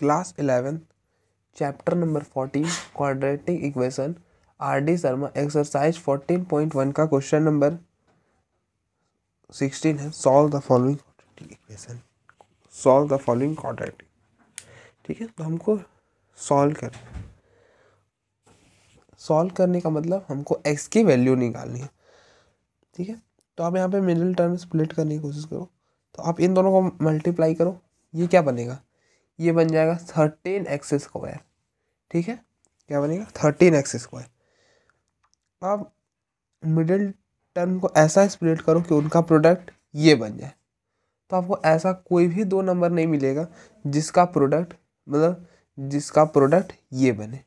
Class eleventh chapter number fourteen quadratic equation R D Sharma exercise fourteen point one का question number sixteen है solve the following equation solve the following quadratic ठीक है तो हमको solve कर solve करने का मतलब हमको एक्स की वैल्यू निकालनी है ठीक है तो आप यहाँ पे मिडिल टर्म स्प्लिट करने की कोशिश करो तो आप इन दोनों को मल्टीप्लाई करो ये क्या बनेगा ये बन जाएगा थर्टीन एक्स स्क्वायर ठीक है क्या बनेगा थर्टीन एक्स स्क्वायर अब मिडिल टर्म को ऐसा स्प्लिट करो कि उनका प्रोडक्ट ये बन जाए तो आपको ऐसा कोई भी दो नंबर नहीं मिलेगा जिसका प्रोडक्ट मतलब जिसका प्रोडक्ट ये बने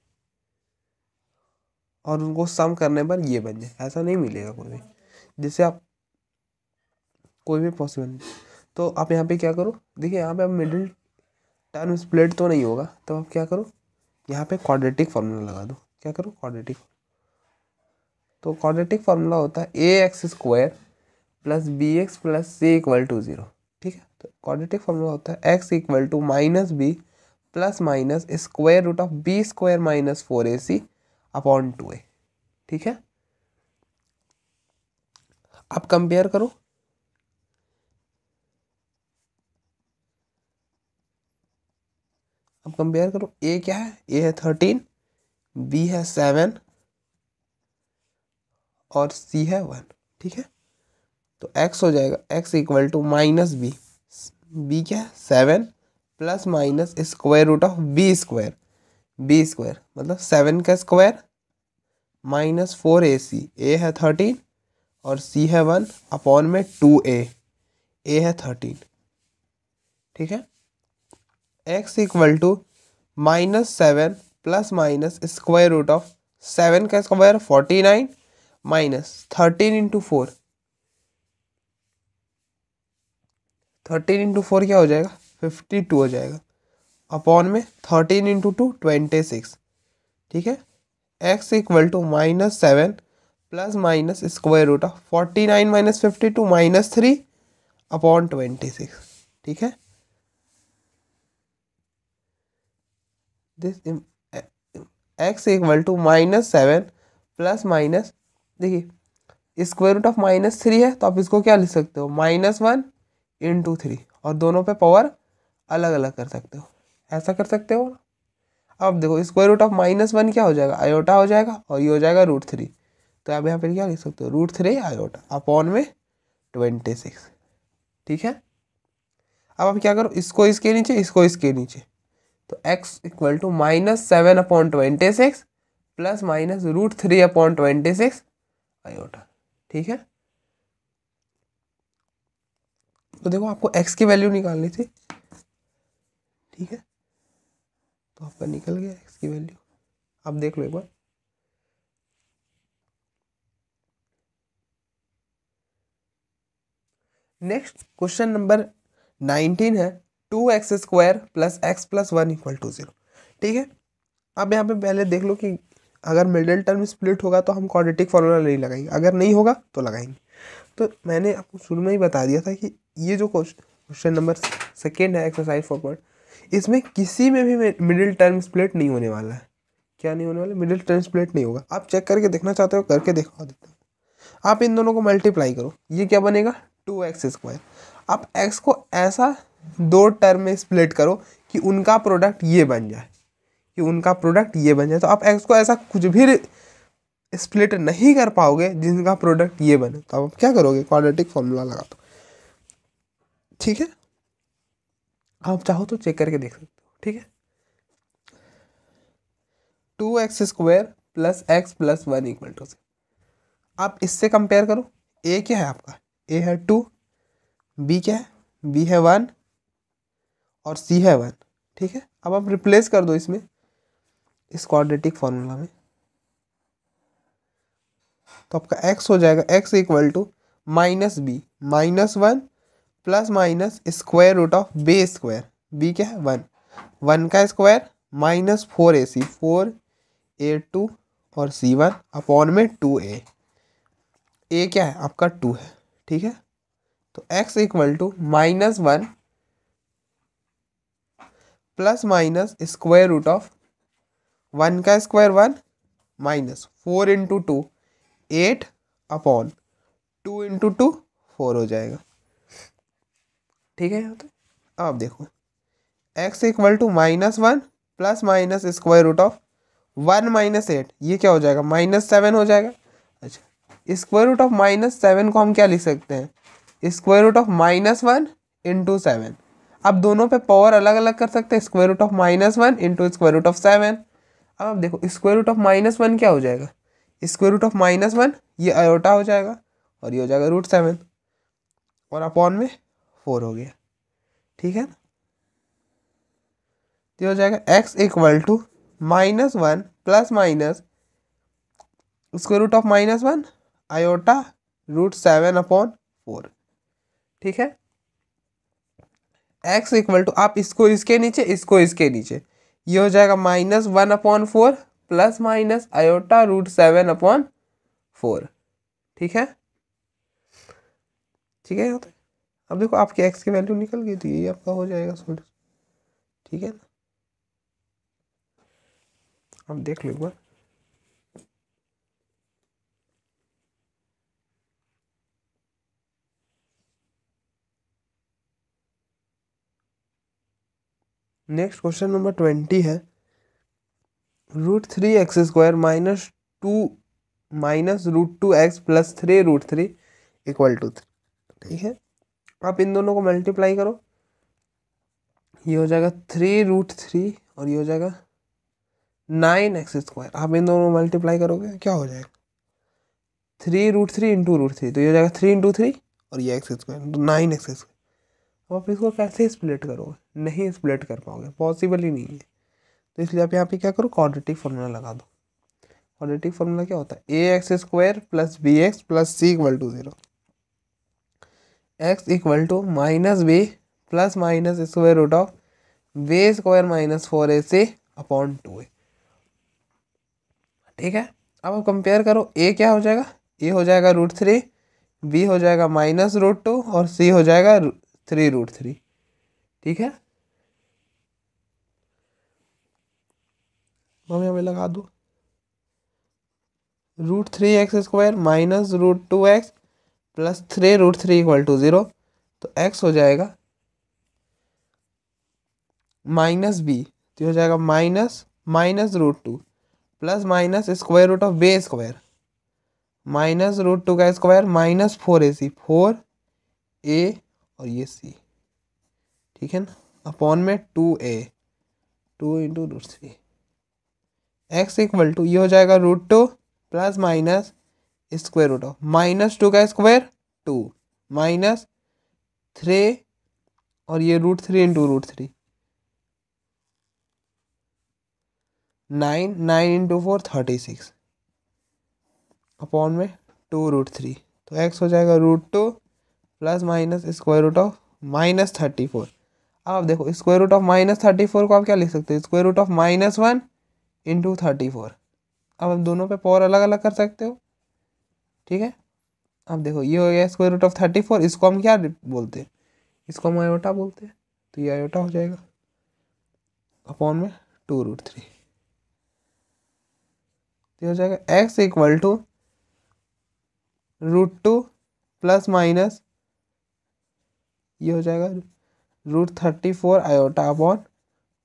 और उनको सम करने पर ये बन जाए ऐसा नहीं मिलेगा कोई भी जिससे आप कोई भी पॉसिबल नहीं तो आप यहाँ पे क्या करो देखिए यहाँ पे आप मिडिल टर्म स्प्लिट तो नहीं होगा तो आप क्या करो यहाँ पे क्वाड्रेटिक फार्मूला लगा दो क्या करो क्वाड्रेटिक तो क्वाड्रेटिक फार्मूला होता है ए x square plus B x plus C equal to zero ठीक है तो क्वाड्रेटिक फार्मूला होता है x equal to minus B plus minus square root of B square minus four A C upon two ए ठीक है आप कंपेयर करो अब कंपेयर करो ए क्या है ए है थर्टीन बी है सेवन और सी है वन ठीक है तो एक्स हो जाएगा x equal to minus B b क्या है seven plus minus square root of B square b square मतलब सेवन का स्क्वायर माइनस फोर ए सी ए है थर्टीन और सी है वन अपॉन में टू ए ए है थर्टीन ठीक है x equal to minus seven plus minus square root of seven का square forty nine minus thirteen into four thirteen into four क्या हो जाएगा फिफ्टी टू हो जाएगा अपॉन में thirteen into two twenty six ठीक है x equal to minus seven plus minus square root of forty nine minus fifty two minus three upon twenty six ठीक है this x equal to minus seven plus minus देखिए square root of minus three है तो आप इसको क्या लिख सकते हो minus one into three और दोनों पे पावर अलग अलग कर सकते हो ऐसा कर सकते हो अब देखो square root of minus one क्या हो जाएगा आयोटा हो जाएगा और ये हो जाएगा रूट थ्री तो आप यहाँ पर क्या लिख सकते हो रूट थ्री आयोटा अपॉन में ट्वेंटी सिक्स ठीक है अब आप क्या करो इसको इसके नीचे इसको इसके नीचे तो x equal to minus seven upon twenty six plus minus root three upon twenty six iota ठीक है तो देखो आपको x की वैल्यू निकालनी थी ठीक है तो आपका निकल गया x की वैल्यू आप देख लो एक बार नेक्स्ट क्वेश्चन नंबर नाइनटीन है two x square plus x plus one equal to zero ठीक है अब यहाँ पे पहले देख लो कि अगर मिडिल टर्म स्प्लिट होगा तो हम क्वाड्रेटिक फार्मूला नहीं लगाएंगे अगर नहीं होगा तो लगाएंगे तो मैंने आपको शुरू में ही बता दिया था कि ये जो क्वेश्चन नंबर सेकेंड है एक्सरसाइज फॉरवर्ड इसमें किसी में भी मिडिल टर्म स्प्लिट नहीं होने वाला है क्या नहीं होने वाला मिडिल टर्म स्प्लिट नहीं होगा आप चेक करके देखना चाहते हो करके दिखा देते हो आप इन दोनों को मल्टीप्लाई करो ये क्या बनेगा टू एक्स स्क्वायर आप एक्स को ऐसा दो टर्म में स्प्लिट करो कि उनका प्रोडक्ट ये बन जाए कि उनका प्रोडक्ट ये बन जाए तो आप एक्स को ऐसा कुछ भी स्प्लिट नहीं कर पाओगे जिनका प्रोडक्ट ये बने तो आप क्या करोगे क्वाड्रेटिक फॉर्मूला लगा दो ठीक है आप चाहो तो चेक करके देख सकते हो ठीक है two x square plus x plus one equal to से आप इससे कंपेयर करो ए क्या है आपका ए है टू बी क्या है बी है वन और सी है वन ठीक है अब आप रिप्लेस कर दो इसमें इस क्वाड्रेटिक फॉर्मूला में तो आपका एक्स हो जाएगा x equal to minus B minus one plus minus square root of b square B क्या है वन वन का square minus four A C four a two और सी वन अपॉन में टू ए ए क्या है आपका two है ठीक है तो x equal to minus one plus minus square root of one का square one minus four into two eight upon two into two four हो जाएगा ठीक है तो आप देखो x equal to minus one plus minus square root of one minus eight ये क्या हो जाएगा माइनस सेवन हो जाएगा अच्छा square root of minus seven को हम क्या लिख सकते हैं square root of minus one into seven आप दोनों पे पावर अलग अलग कर सकते हैं square root of minus one into square root of seven अब आप देखो square root of minus one क्या हो जाएगा square root of minus one ये अयोटा हो जाएगा और ये हो जाएगा रूट सेवन और अपॉन में फोर हो गया ठीक है ना तो हो जाएगा x equal to minus one plus minus square root of minus one iota root seven upon four ठीक है एक्स इक्वल टू आप इसको इसके नीचे इसको इसके नीचे ये हो जाएगा minus one upon four plus minus iota root seven upon four ठीक है ठीक है यहाँ अब देखो आपके एक्स की वैल्यू निकल गई तो यही आपका हो जाएगा सोल्यूशन ठीक है ना अब देख लो एक बार नेक्स्ट क्वेश्चन नंबर ट्वेंटी है root three x square minus two minus root two x plus three root three equal to three ठीक है आप इन दोनों को मल्टीप्लाई करो ये हो जाएगा थ्री रूट थ्री और ये हो जाएगा नाइन एक्स स्क्वायर आप इन दोनों मल्टीप्लाई करोगे तो क्या हो जाएगा three root three into root three तो ये हो जाएगा थ्री इंटू थ्री और ये x square nine x square अब आप इसको कैसे स्प्लिट करोगे नहीं स्प्लिट कर पाओगे पॉसिबल ही नहीं है तो इसलिए आप यहाँ पे क्या करो क्वाड्रेटिक फॉर्मूला लगा दो क्वाड्रेटिक फॉर्मूला क्या होता है ए x square plus B x plus C equal to zero x equal to minus B plus minus square root of b square minus four A C upon two ए ठीक है अब आप compare करो ए क्या हो जाएगा ए हो जाएगा रूट थ्री बी हो जाएगा माइनस रूट टू और सी हो जाएगा थ्री रूट थ्री ठीक है हम यहाँ पे लगा दो root three x square minus root two x plus three root three equal to zero तो एक्स हो जाएगा माइनस बी तो हो जाएगा minus minus root two plus minus square root of b square minus root two का square minus four A C four a और ये c ठीक है ना अपॉन में two a two into root three x equal to ये हो जाएगा root two plus minus square root of minus two का स्क्वायर टू माइनस थ्री और ये root three into root three nine nine into four thirty six upon में two root three तो x हो जाएगा root two plus minus square root of minus thirty four अब आप देखो square root of minus thirty four को आप क्या लिख सकते हो square root of minus one into thirty four अब आप दोनों पे पावर अलग अलग कर सकते हो ठीक है अब देखो ये हो गया square root of thirty four इसको हम क्या बोलते हैं इसको हम आयोटा बोलते हैं तो ये आयोटा हो जाएगा अपॉन में टू रूट थ्री हो जाएगा x equal to root two plus minus ये हो जाएगा root thirty four iota upon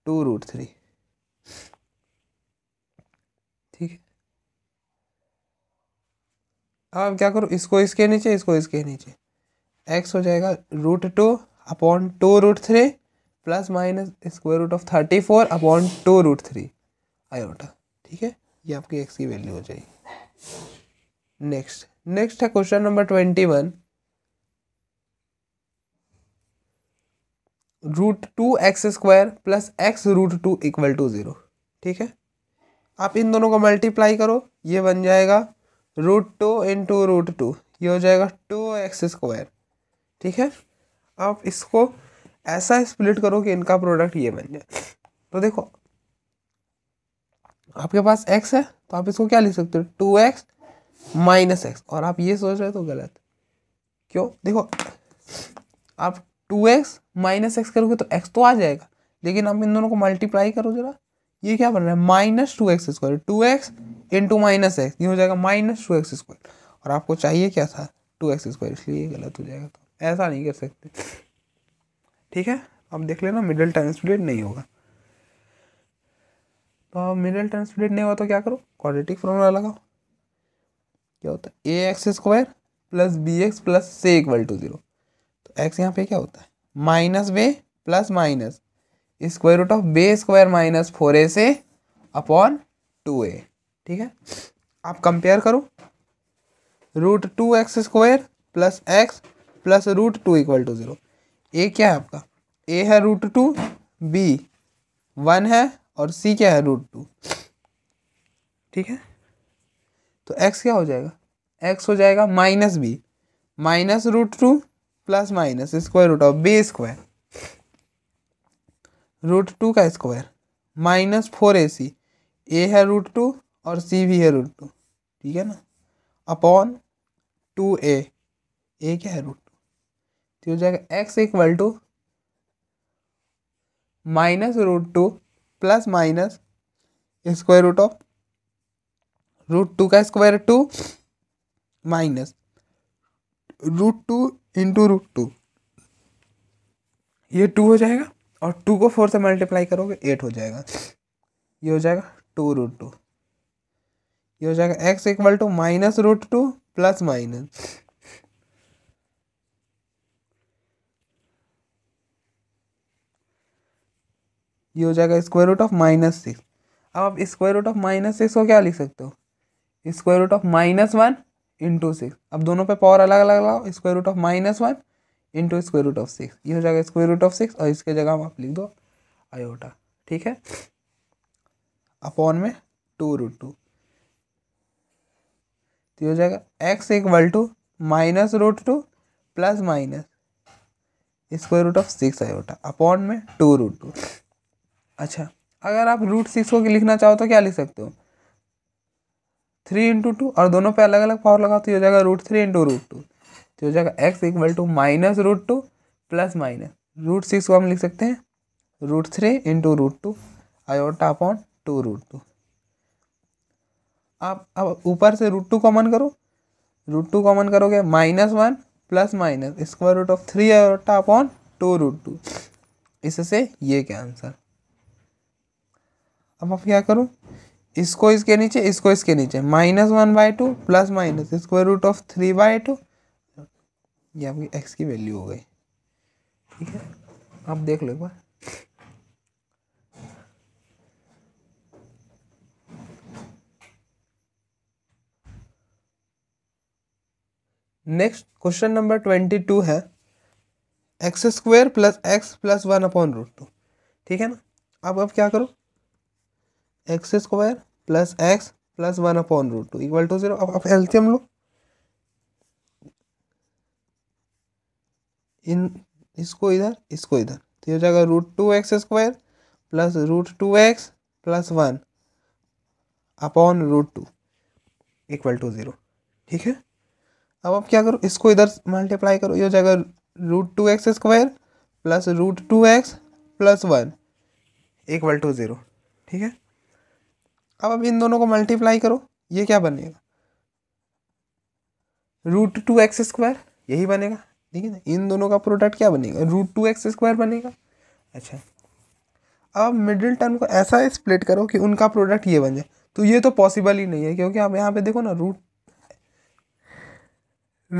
two root three ठीक है अब क्या करो इसको इसके नीचे इसको इसके नीचे एक्स हो जाएगा root two upon two root three plus minus square root of thirty four upon two root three iota ठीक है ये आपकी एक्स की वैल्यू हो जाएगी नेक्स्ट नेक्स्ट है question number twenty one root two x square plus x root two equal to zero ठीक है आप इन दोनों को मल्टीप्लाई करो ये बन जाएगा root two into root two ये हो जाएगा टू एक्स स्क्वायर ठीक है आप इसको ऐसा स्प्लिट करो कि इनका प्रोडक्ट ये बन जाए तो देखो आपके पास एक्स है तो आप इसको क्या लिख सकते हो टू एक्स माइनस एक्स और आप ये सोच रहे हो तो गलत क्यों देखो आप टू एक्स माइनस एक्स करोगे तो एक्स तो आ जाएगा लेकिन आप इन दोनों को मल्टीप्लाई करो जरा ये क्या बन रहा है minus two x square two x into minus x ये हो जाएगा माइनस टू एक्स स्क्वायर और आपको चाहिए क्या था टू एक्स स्क्वायर इसलिए गलत हो जाएगा तो ऐसा नहीं कर सकते ठीक है आप देख लेना मिडिल टर्म स्प्लिट नहीं होगा तो अब मिडिल टर्म स्प्लिट नहीं होगा तो क्या करो क्वाड्रेटिक फॉर्मूला लगाओ क्या होता है ए x square plus B x plus c equal to zero x यहाँ पे क्या होता है minus b plus minus square root of b square minus four a c upon two ए ठीक है आप कंपेयर करो root two x square plus x plus root two equal to zero a क्या है आपका ए है रूट टू बी वन है और सी क्या है रूट टू ठीक है तो एक्स क्या हो जाएगा एक्स हो जाएगा minus B minus root two plus minus square root of B square root two का स्क्वायर माइनस फोर ए सी ए है रूट टू और सी भी है रूट टू ठीक है ना अपॉन टू ए ए क्या है रूट टू तो हो जाएगा x equal to minus root two plus minus square root of root two का square two minus root two into root two ये टू हो जाएगा और टू को फोर से मल्टीप्लाई करोगे एट हो जाएगा ये हो जाएगा टू रूट टू ये हो जाएगा x equal to minus root two plus minus ये हो जाएगा square root of minus six अब आप square root of minus six को क्या लिख सकते हो square root of minus one into six अब दोनों पे पावर अलग अलग लगाओ square root of minus one into square root of six ये हो जाएगा स्क्वायर रूट ऑफ सिक्स और इसके जगह हम आप लिख दो आयोटा ठीक है अपॉन में टू रूट टू तो हो जाएगा x equal to minus root two plus minus square root of six iota upon में टू रूट टू अच्छा अगर आप रूट सिक्स को लिखना चाहो तो क्या लिख सकते हो थ्री इंटू टू और दोनों पे अलग अलग पावर लगाओ तो हो जाएगा root three into root two तो हो जाएगा x equal to minus root two plus minus root six को हम लिख सकते हैं root three into root two iota upon two root two आप अब ऊपर से रूट टू कॉमन करो रूट टू कॉमन करोगे minus one plus minus square root of three iota upon two root two इससे ये क्या आंसर अब आप क्या करो इसको इसके नीचे इसको इसके नीचे minus one by two plus minus square root of three by two ये आपकी एक्स की वैल्यू हो गई ठीक है आप देख लो एक बार next question number twenty two है x square plus x plus one upon root two ठीक है ना अब अब क्या करो x square plus x plus one upon root two equal to zero अब एलसीएम लो इन इसको इधर इसको इधर तो ये हो जाएगा root two x square plus root two x plus one upon root two equal to zero ठीक है अब आप क्या करो इसको इधर मल्टीप्लाई करो ये हो जाएगा root two x square plus root two x plus one equal to zero ठीक है अब अब इन दोनों को मल्टीप्लाई करो ये क्या बनेगा रूट टू एक्स स्क्वायर यही बनेगा ठीक है ना इन दोनों का प्रोडक्ट क्या बनेगा रूट टू एक्स स्क्वायर बनेगा अच्छा अब मिडिल टर्म को ऐसा स्प्लिट करो कि उनका प्रोडक्ट ये बन जाए तो ये तो पॉसिबल ही नहीं है क्योंकि आप यहाँ पे देखो ना रूट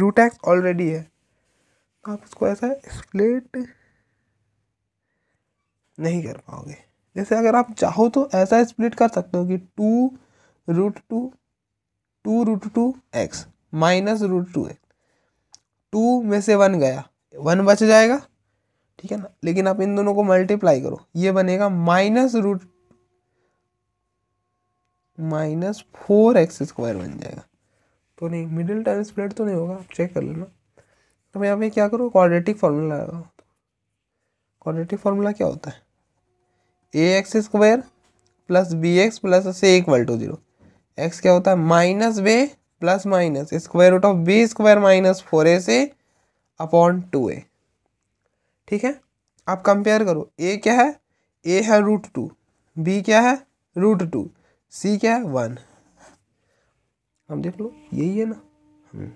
रूट एक्स ऑलरेडी है तो आप उसको ऐसा स्प्लिट नहीं कर पाओगे जैसे अगर आप चाहो तो ऐसा स्प्लिट कर सकते हो कि two root two two root two x minus root two x two में से वन गया वन बच जाएगा ठीक है ना लेकिन आप इन दोनों को मल्टीप्लाई करो ये बनेगा minus root minus four x square बन जाएगा तो नहीं मिडिल टाइम स्प्लिट तो नहीं होगा आप चेक कर लेना तो मैं यहाँ पे क्या करूँ क्वाड्रेटिक फार्मूला लगाओ क्वाड्रेटिक फार्मूला क्या होता है ए x square plus B x plus c equal to zero x क्या होता है minus b plus minus square root of B square minus four a c upon two ए ठीक है आप कंपेयर करो ए क्या है ए है रूट टू बी क्या है रूट टू सी क्या है वन हम देख लो यही है ना हम्म।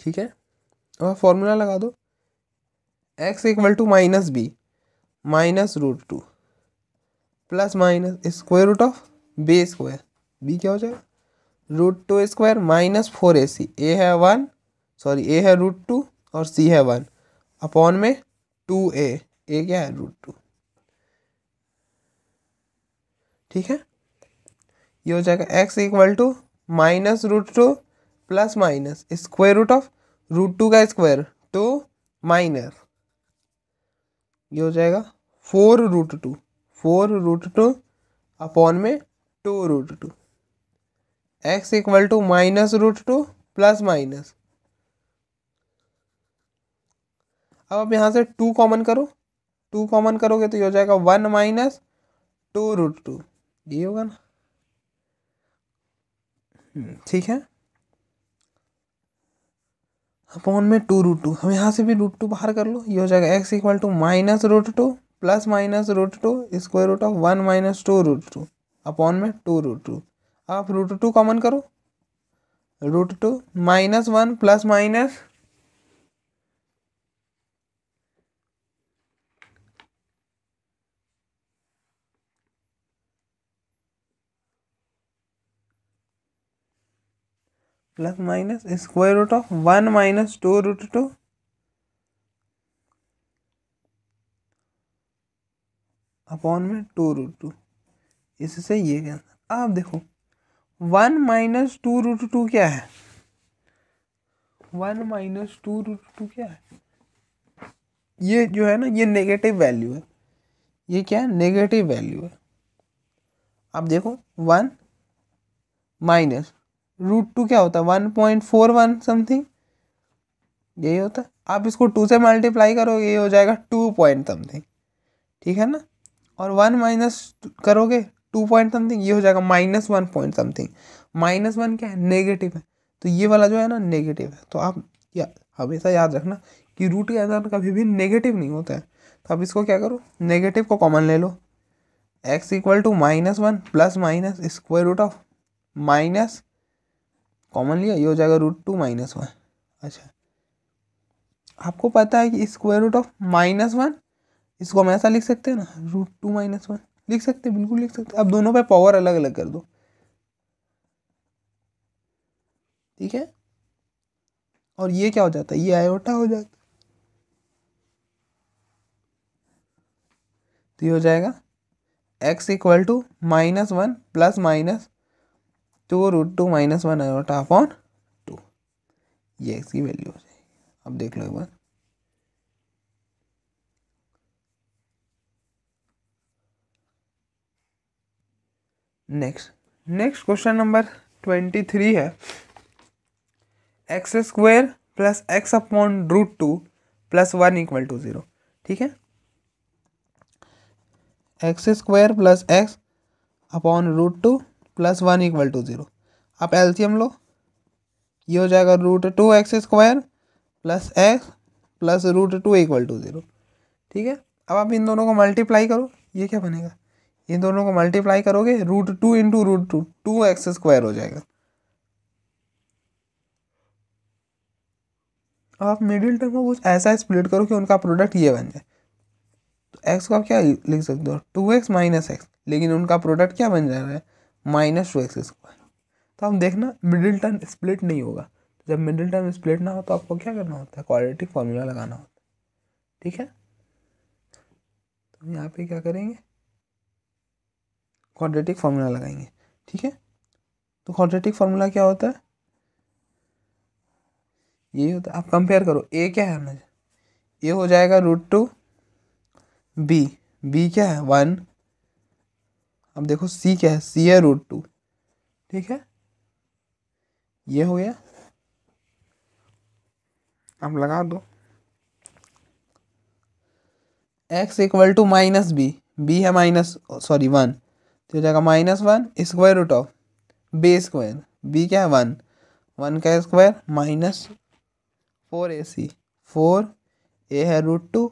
ठीक है और फॉर्मूला लगा दो x equal to minus B minus root two plus minus square root of B square B क्या हो जाएगा root two square minus four ए सी ए है वन सॉरी ए है रूट टू और सी है वन अपॉन में टू ए ए क्या है रूट टू ठीक है ये हो जाएगा x equal to minus root two plus minus square root of root two का स्क्वायर टू माइनस ये हो जाएगा four root two four root two upon में two root two x equal to minus root two plus minus अब आप यहाँ से two common करो टू कॉमन करोगे तो ये हो जाएगा one minus two root two ये होगा ना हम्म, ठीक है अपॉन में टू रूट टू हम यहाँ से भी रूट टू बाहर कर लो ये हो जाएगा x equal to minus root two plus minus root two square root of one minus two root two upon में टू रूट टू आप रूट टू कॉमन करो root two minus one plus minus plus minus square root of one minus two root two upon में two root two इससे ये क्या आप देखो one minus two root two क्या है one minus two root two क्या है ये जो है ना ये नेगेटिव वैल्यू है ये क्या है नेगेटिव वैल्यू है आप देखो वन माइनस रूट टू क्या होता है one point four one something यही होता है आप इसको टू से मल्टीप्लाई करो ये हो जाएगा टू पॉइंट समथिंग ठीक है ना और वन माइनस करोगे टू पॉइंट समथिंग ये हो जाएगा minus one point something minus one क्या है नेगेटिव है तो ये वाला जो है ना नेगेटिव है तो आप या हमेशा याद रखना कि रूट के अंदर कभी भी नेगेटिव नहीं होता है तो आप इसको क्या करो नेगेटिव को कॉमन ले लो x equal to minus one plus minus square root of minus common लिया ये हो जाएगा रूट टू माइनस वन अच्छा आपको पता है कि square root of minus one इसको हम ऐसा लिख सकते हैं ना रूट टू माइनस वन लिख सकते हैं बिल्कुल लिख सकते हैं अब दोनों पे पावर अलग अलग कर दो ठीक है और ये क्या हो जाता है ये आयोटा हो जाता तो ये हो जाएगा x equal to minus one plus minus two root two minus one iota upon two ये एक्स की वैल्यू हो जाएगी अब देख लो एक बार next next question number twenty three है x square plus x upon root two plus one equal to zero ठीक है x square plus x upon root two plus one equal to zero आप एलसीएम लो ये हो जाएगा root two x square plus x plus root two equal to zero ठीक है अब आप इन दोनों को मल्टीप्लाई करो ये क्या बनेगा इन दोनों को मल्टीप्लाई करोगे root two into root two two x square हो जाएगा अब आप मिडिल टर्म को कुछ ऐसा स्प्लिट करो कि उनका प्रोडक्ट ये बन जाए तो एक्स को आप क्या लिख सकते हो टू एक्स माइनस एक्स लेकिन उनका प्रोडक्ट क्या बन जा रहा है माइनस टू एक्स स्क्वायर तो हम देखना मिडिल टर्म स्प्लिट नहीं होगा जब मिडिल टर्म स्प्लिट ना हो तो आपको क्या करना होता है क्वालिटी फॉर्मूला लगाना होता है ठीक है तो यहाँ पे क्या करेंगे क्वाड्रेटिक फार्मूला लगाएंगे ठीक है तो क्वाड्रेटिक फार्मूला क्या होता है यही होता है आप कंपेयर करो ए क्या है हमने ए हो जाएगा रूट टू बी बी क्या है वन अब देखो सी क्या है सी है रूट टू ठीक है ये हो गया आप लगा दो x equal to minus B B है माइनस सॉरी वन तो हो जाएगा minus one square root of B square B क्या है वन वन का square minus four A C four a है रूट टू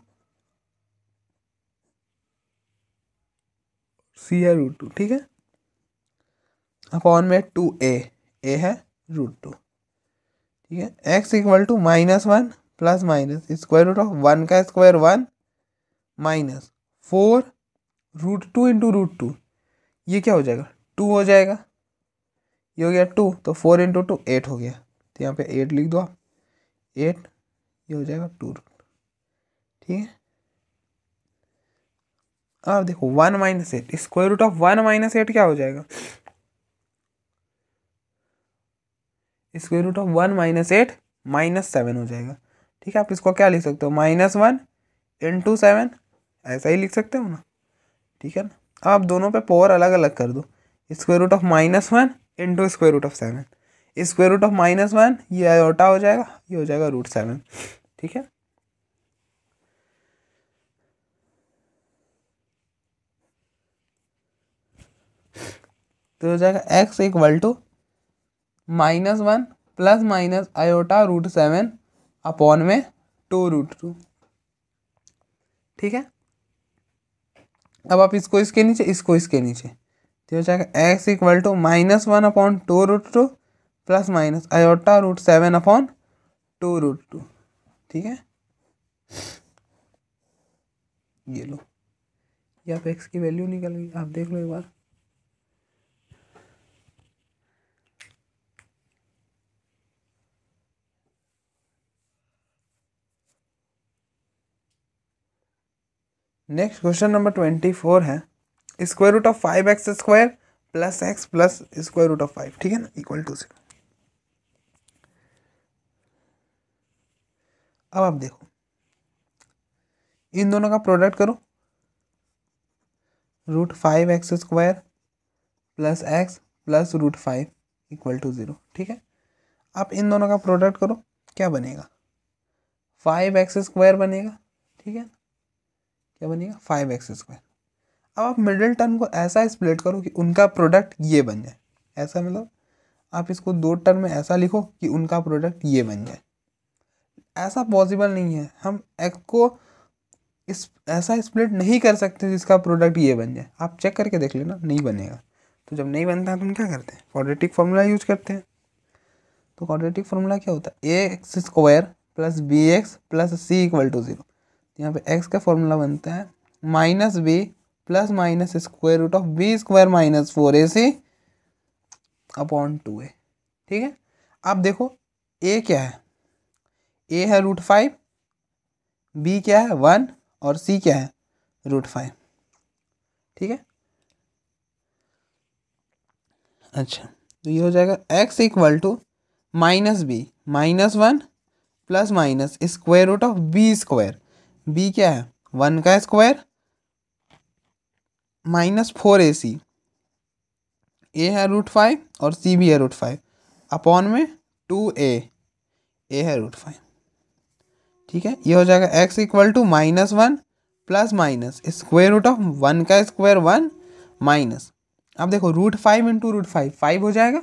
सी है रूट टू ठीक है अपॉन में टू ए ए है रूट टू ठीक है x equal to minus one plus minus square root of one का square one minus four root two into root two ये क्या हो जाएगा टू हो जाएगा ये हो गया टू तो फोर इंटू टू एट हो गया तो यहाँ पे एट लिख दो आप एट ये हो जाएगा टू रूट ठीक है अब देखो one minus eight square root of one minus eight क्या हो जाएगा square root of one minus eight minus seven हो जाएगा ठीक है आप इसको क्या लिख सकते हो माइनस वन इंटू सेवन ऐसा ही लिख सकते हो ना ठीक है ना आप दोनों पे पावर अलग अलग कर दो square root of minus one into square root of seven square root of minus one ये आयोटा हो जाएगा ये हो जाएगा रूट सेवन ठीक है तो हो जाएगा x equal to minus one plus minus iota root seven upon में टू रूट टू ठीक है अब आप इसको इसके नीचे इसको इसके नीचे तो हो जाएगा x equal to minus one upon two root two plus minus iota root seven upon two root two ठीक है ये लो ये आप एक्स की वैल्यू निकल गई आप देख लो एक बार next question number twenty four है square root of five x square plus x plus square root of five ठीक है ना इक्वल टू जीरो अब आप देखो इन दोनों का प्रोडक्ट करो root five x square plus x plus root five equal to zero ठीक है आप इन दोनों का प्रोडक्ट करो क्या बनेगा फाइव एक्स स्क्वायर बनेगा ठीक है क्या बनेगा फाइव एक्स स्क्वायर अब आप मिडिल टर्म को ऐसा स्प्लिट करो कि उनका प्रोडक्ट ये बन जाए ऐसा मतलब आप इसको दो टर्म में ऐसा लिखो कि उनका प्रोडक्ट ये बन जाए ऐसा पॉसिबल नहीं है हम एक्स को इस ऐसा स्प्लिट नहीं कर सकते जिसका प्रोडक्ट ये बन जाए आप चेक करके देख लेना नहीं बनेगा तो जब नहीं बनता है तो हम क्या करते हैं क्वाड्रेटिक फार्मूला यूज करते हैं तो क्वाड्रेटिक फार्मूला क्या होता है ए x square plus B x plus C equal to zero यहाँ पे एक्स का फॉर्मूला बनता है minus B plus minus square root of B square minus four A C upon two ए ठीक है आप देखो ए क्या है ए है रूट फाइव बी क्या है वन और सी क्या है रूट फाइव ठीक है अच्छा तो ये हो जाएगा x equal to minus B minus one plus minus square root of B square B क्या है वन का स्क्वायर माइनस फोर ए सी ए है रूट फाइव और सी भी है रूट फाइव अपॉन में टू ए ए है रूट फाइव ठीक है ये हो जाएगा x equal to minus one plus minus square root of one का स्क्वायर वन माइनस अब देखो root five into root five five हो जाएगा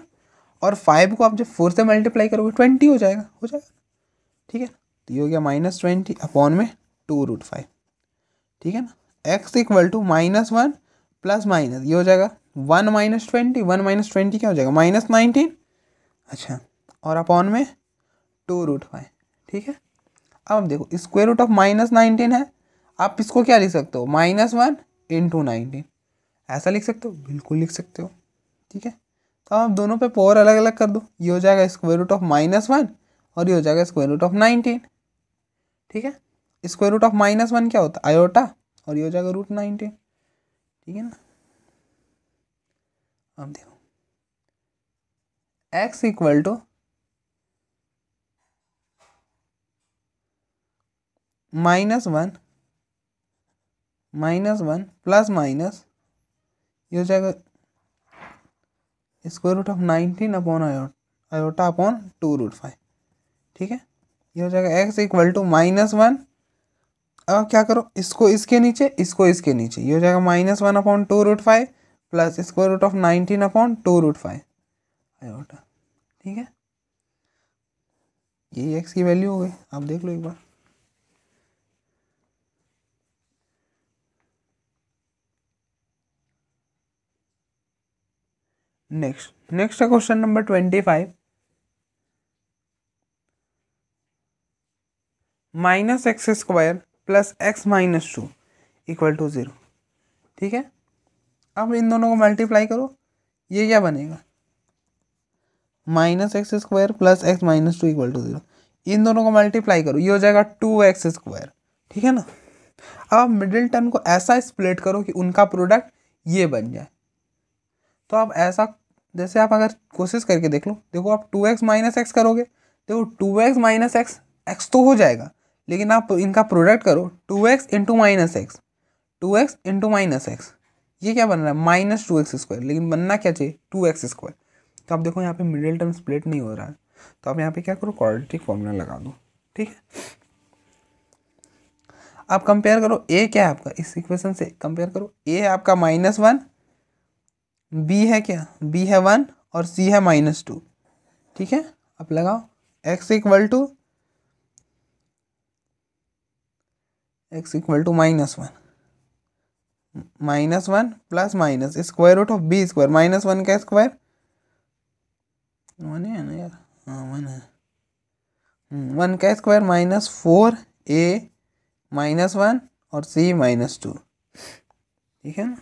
और फाइव को आप जब फोर से मल्टीप्लाई करोगे ट्वेंटी हो जाएगा हो जाएगा ठीक है तो ये हो गया माइनस ट्वेंटी अपॉन में टू रूट फाइव ठीक है ना x equal to minus one plus minus ये हो जाएगा one minus twenty one minus twenty क्या हो जाएगा माइनस नाइनटीन अच्छा और अपॉन में टू रूट फाइव ठीक है अब देखो square root of minus nineteen है आप इसको क्या लिख सकते हो माइनस वन इंटू नाइनटीन ऐसा लिख सकते हो बिल्कुल लिख सकते हो ठीक है तो आप दोनों पे पावर अलग अलग कर दो ये हो जाएगा square root of minus one और ये हो जाएगा स्क्वायर रूट ऑफ नाइनटीन ठीक है square root of minus one क्या होता है आयोटा और ये हो जाएगा रूट नाइनटीन ठीक है ना अब देखो x equal to minus one minus one plus minus ये हो जाएगा square root of nineteen upon iota upon two root five ठीक है ये हो जाएगा x equal to minus one अब क्या करो इसको इसके नीचे इसको इसके नीचे ये हो जाएगा minus one upon two root five plus square root of nineteen upon two root five iota ठीक है ये एक्स की वैल्यू हो गई आप देख लो एक बार नेक्स्ट नेक्स्ट है question number twenty five minus x square plus x minus two equal to zero ठीक है अब इन दोनों को मल्टीप्लाई करो ये क्या बनेगा minus x square plus x minus two equal to zero इन दोनों को मल्टीप्लाई करो ये हो जाएगा टू एक्स स्क्वायर ठीक है ना अब मिडिल टर्म को ऐसा स्प्लिट करो कि उनका प्रोडक्ट ये बन जाए तो आप ऐसा जैसे आप अगर कोशिश करके देख लो देखो आप टू एक्स माइनस एक्स करोगे देखो two x minus x x तो हो जाएगा लेकिन आप इनका प्रोडक्ट करो two x into minus x two x into minus x ये क्या बन रहा है माइनस टू एक्स स्क्वायर लेकिन बनना क्या चाहिए टू एक्स स्क्वायर तो आप देखो यहाँ पे मिडिल टर्म स्प्लिट नहीं हो रहा है तो आप यहाँ पे क्या करो क्वाड्रेटिक फॉर्मूला लगा दो ठीक है आप कंपेयर करो ए क्या है आपका इस इक्वेशन से कंपेयर करो ए है आपका माइनस वन बी है क्या बी है वन और सी है माइनस टू ठीक है आप लगाओ x equal to x equal to minus one minus one plus minus square root of B square minus one का स्क्वायर वन है ना यार हाँ वन है वन हम्म, का square minus four A minus one और सी माइनस टू ठीक है ना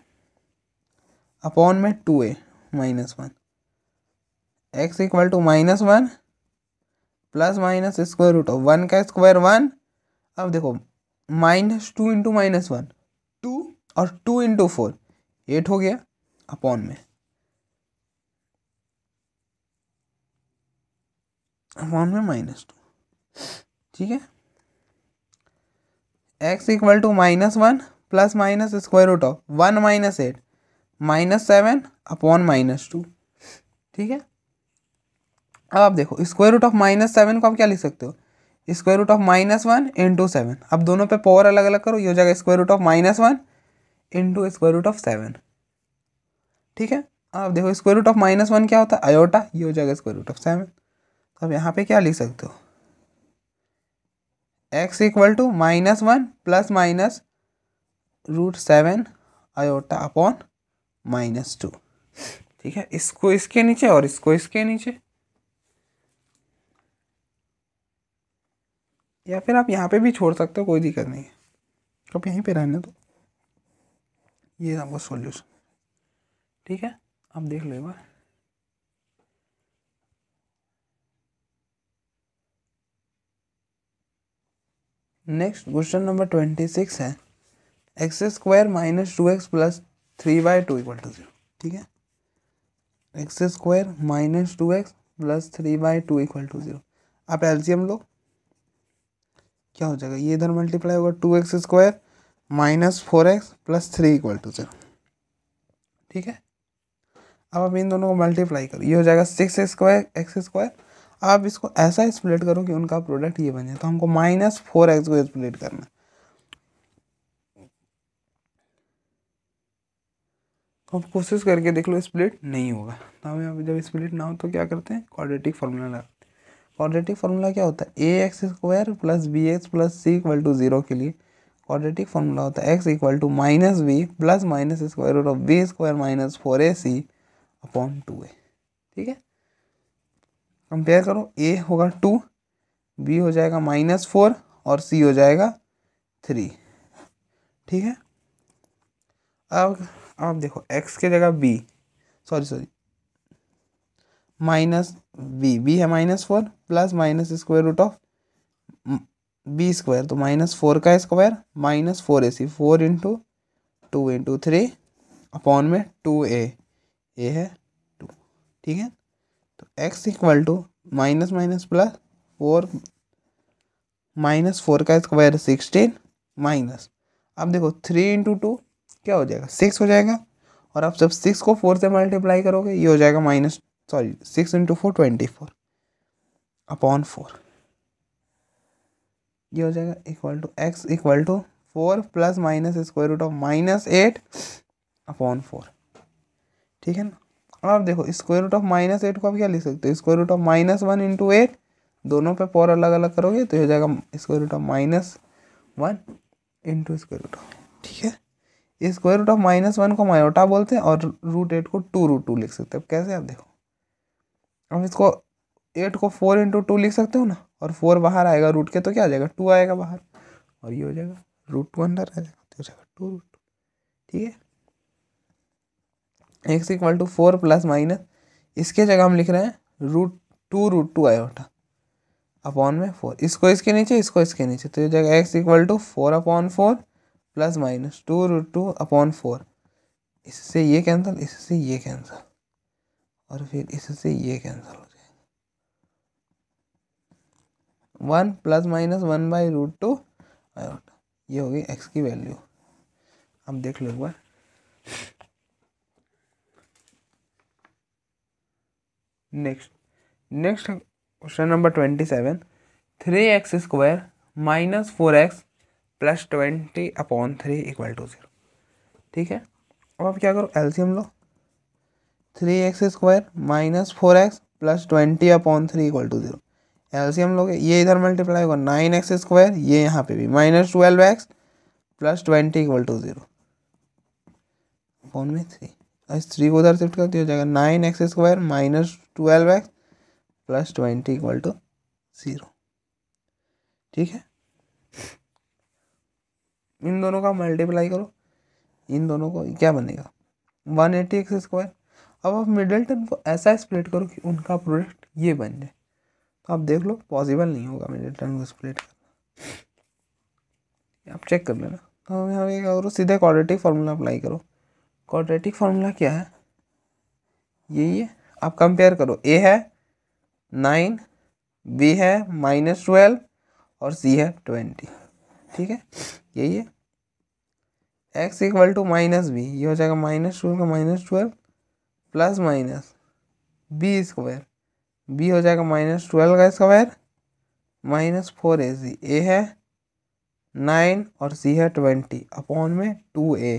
अपॉन में two A minus one x equal to minus one plus minus square root of one का स्क्वायर वन अब देखो minus two into minus one two और two into four eight हो गया अपॉन में अपॉन में माइनस टू ठीक है x equal to minus one plus minus square root of one minus eight minus seven upon minus two ठीक है अब आप देखो square root of minus seven को आप क्या लिख सकते हो square root of minus one into seven अब दोनों पे पावर अलग अलग करो ये हो जाएगा square root of minus one into square root of seven ठीक है अब देखो square root of minus one क्या होता है आयोटा ये हो जाएगा स्क्वायर रूट ऑफ सेवन तो अब यहाँ पे क्या लिख सकते हो x equal to minus one plus minus root seven iota upon minus two ठीक है इसको इसके नीचे और इसको इसके नीचे या फिर आप यहाँ पे भी छोड़ सकते हो कोई दिक्कत नहीं है तो आप यहीं पे रहने दो ये आपका सॉल्यूशन ठीक है आप देख लो एक बार next question number twenty six है x square minus two x plus three by two equal to zero ठीक है x square minus two x plus three by two equal to zero आप एल्सियम लो क्या हो जाएगा ये इधर मल्टीप्लाई होगा two x square minus four x plus three equal to zero ठीक है अब आप इन दोनों को मल्टीप्लाई करो ये हो जाएगा सिक्स स्क्वायर एक्स स्क्वायर आप इसको ऐसा स्प्लिट करो कि उनका प्रोडक्ट ये बन जाए तो हमको माइनस फोर एक्स को स्प्लिट करना तो आप कोशिश करके देख लो स्प्लिट नहीं होगा तो हमें जब स्प्लिट ना हो तो क्या करते हैं क्वाड्रेटिक फॉर्मूला लगा क्वाड्रेटिक फार्मूला क्या होता है ए x square plus B x plus C equal to zero के लिए क्वाड्रेटिक फार्मूला होता है x equal to minus B plus minus square root of B square minus four A C upon two ए ठीक है compare करो ए होगा to be हो जाएगा माइनस फोर और सी हो जाएगा थ्री ठीक है अब आप देखो एक्स के जगह B sorry sorry minus B B है minus four plus minus square root of B square तो माइनस फोर का स्क्वायर माइनस फोर ए सी four into two into three upon में टू ए ए है टू ठीक है तो x equal to minus minus plus four minus four का square sixteen minus अब देखो थ्री इंटू टू क्या हो जाएगा सिक्स हो जाएगा और आप जब सिक्स को फोर से मल्टीप्लाई करोगे ये हो जाएगा minus sorry six into four twenty four upon four ये हो जाएगा equal to x equal to four plus minus square root of minus eight upon four ठीक है ना और देखो square root of minus eight को आप क्या लिख सकते हो square root of minus one into eight दोनों पे फोर अलग अलग करोगे तो हो जाएगा square root of minus one into square root of ठीक है square root of minus one को मायोटा बोलते हैं और रूट एट को टू रूट टू लिख सकते हैं अब कैसे आप देखो हम इसको एट को फोर इंटू टू लिख सकते हो ना और फोर बाहर आएगा रूट के तो क्या आ जाएगा टू आएगा बाहर और ये हो जाएगा रूट टू अंदर आ जाएगा तो जाएगा टू रूट टू ठीक है x equal to four plus minus इसके जगह हम लिख रहे हैं root two root two iota upon में फोर इसको इसके नीचे इसको इसके नीचे तो ये जाएगा x equal to four upon four plus minus two root two upon four इससे ये कैंसिल इससे ये कैंसिल और फिर इससे ये कैंसिल हो जाएगा one plus minus one by root two ये होगी एक्स की वैल्यू अब देख लो बार next next question number twenty seven three x square minus four x plus twenty upon three equal to zero ठीक है अब आप क्या करो एलसीएम लो three x square minus four x plus twenty upon three equal to zero LCM लोगे ये इधर मल्टीप्लाई होगा नाइन एक्स स्क्वायर ये यहाँ पे भी minus twelve x plus twenty equal to zero upon में थ्री थ्री को उधर शिफ्ट करती हो जाएगा nine x square minus twelve x plus twenty equal to zero ठीक है इन दोनों का मल्टीप्लाई करो इन दोनों को क्या बनेगा वन एट्टी एक्स स्क्वायर अब आप मिडल टर्म को ऐसा स्प्लिट करो कि उनका प्रोडक्ट ये बन जाए तो आप देख लो पॉसिबल नहीं होगा मिडल टर्म को स्प्लिट करना आप चेक कर लेना तो हम यहाँ क्या करो सीधे क्वाड्रेटिक फार्मूला अप्लाई करो क्वाड्रेटिक फार्मूला क्या है यही है आप कंपेयर करो ए है नाइन बी है माइनस ट्वेल्व और सी है ट्वेंटी ठीक है यही है x equal to minus B ये हो जाएगा माइनस टू का minus twelve plus minus B square B हो जाएगा माइनस ट्वेल्व का स्क्वायर माइनस फोर ए सी ए है नाइन और सी है ट्वेंटी अपॉन में टू ए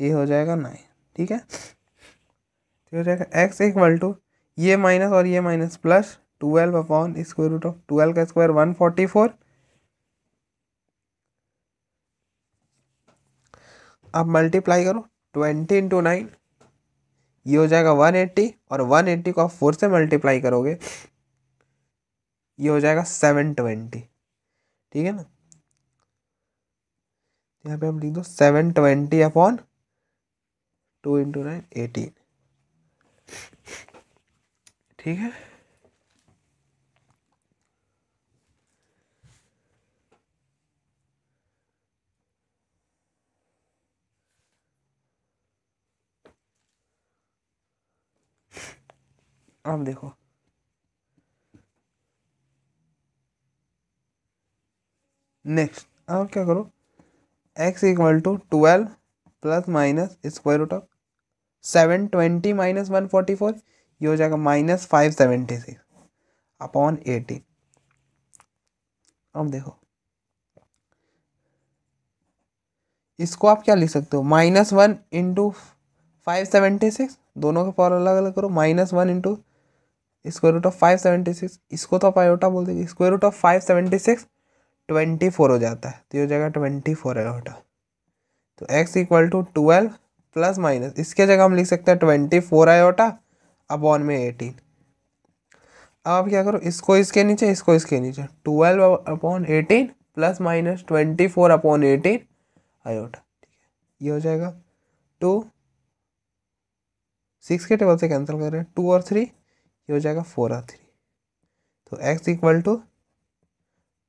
ए हो जाएगा नाइन ठीक है तो हो जाएगा एक्स इक्वल टू ये माइनस और ये minus plus twelve upon square root of twelve का स्क्वायर वन फोर्टी फोर आप मल्टीप्लाई करो ट्वेंटी इंटू नाइन ये हो जाएगा वन एट्टी और वन एट्टी को आप फोर से मल्टीप्लाई करोगे ये हो जाएगा सेवन ट्वेंटी ठीक है ना यहाँ पे हम लिख दो seven twenty upon two into nine eighteen ठीक है आप देखो नेक्स्ट अब क्या करो x equal to twelve plus minus square root of seven twenty minus one forty four ये हो जाएगा minus five seventy six upon eighteen अब देखो इसको आप क्या लिख सकते हो minus one into five seventy six दोनों के पावर अलग अलग करो minus one into square root of five seventy six इसको तो आयोटा बोल दीजिए square root of five seventy six twenty four हो जाता है तो ये हो जाएगा ट्वेंटी फोर आयोटा तो x equal to twelve plus minus इसके जगह हम लिख सकते हैं ट्वेंटी फोर आयोटा अपॉन में एटीन अब आप क्या करो इसको इसके नीचे इसको इसके नीचे twelve upon eighteen plus minus twenty four upon eighteen iota ठीक है ये हो जाएगा टू सिक्स के टेबल से कैंसिल कर रहे हैं टू और थ्री ये हो जाएगा फोर आ थ्री तो x equal to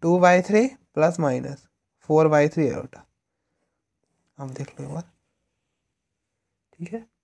two by three plus minus four by three iota हम देख लो एक बार ठीक है